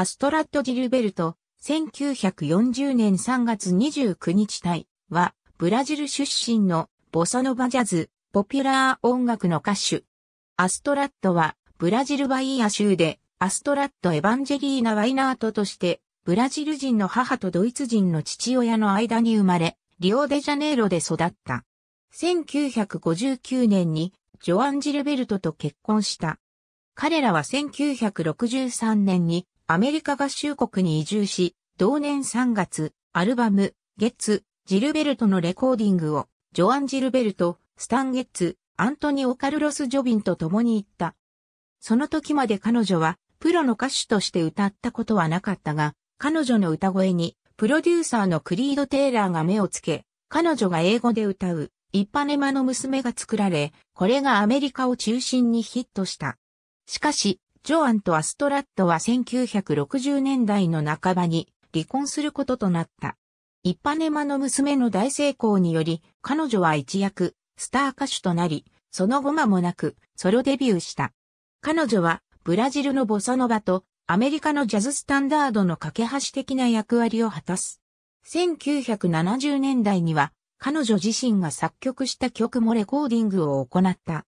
アストラット・ジルベルト、1940年3月29日対は、ブラジル出身のボサノバジャズ、ポピュラー音楽の歌手。アストラットは、ブラジルバイア州で、アストラット・エヴァンジェリーナ・ワイナートとして、ブラジル人の母とドイツ人の父親の間に生まれ、リオデジャネイロで育った。1959年に、ジョアン・ジルベルトと結婚した。彼らは1963年にアメリカ合衆国に移住し、同年3月、アルバム、ゲッツ、ジルベルトのレコーディングを、ジョアン・ジルベルト、スタン・ゲッツ、アントニオ・カルロス・ジョビンと共に行った。その時まで彼女は、プロの歌手として歌ったことはなかったが、彼女の歌声に、プロデューサーのクリード・テイラーが目をつけ、彼女が英語で歌う、一般ネマの娘が作られ、これがアメリカを中心にヒットした。しかし、ジョアンとアストラットは1960年代の半ばに離婚することとなった。一般ネマの娘の大成功により、彼女は一躍、スター歌手となり、その後間もなく、ソロデビューした。彼女は、ブラジルのボサノバと、アメリカのジャズスタンダードの架け橋的な役割を果たす。1970年代には、彼女自身が作曲した曲もレコーディングを行った。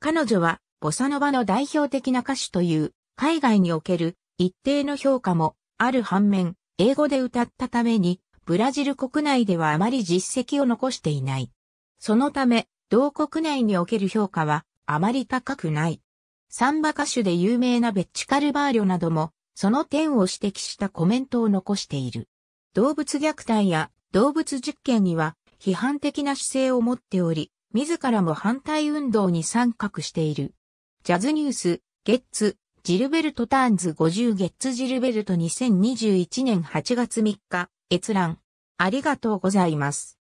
彼女は、ボサノバの代表的な歌手という、海外における一定の評価もある反面、英語で歌ったために、ブラジル国内ではあまり実績を残していない。そのため、同国内における評価はあまり高くない。サンバ歌手で有名なベッチカルバーリョなども、その点を指摘したコメントを残している。動物虐待や動物実験には批判的な姿勢を持っており、自らも反対運動に参画している。ジャズニュース、ゲッツ、ジルベルト・ターンズ50ゲッツジルベルト2021年8月3日、閲覧。ありがとうございます。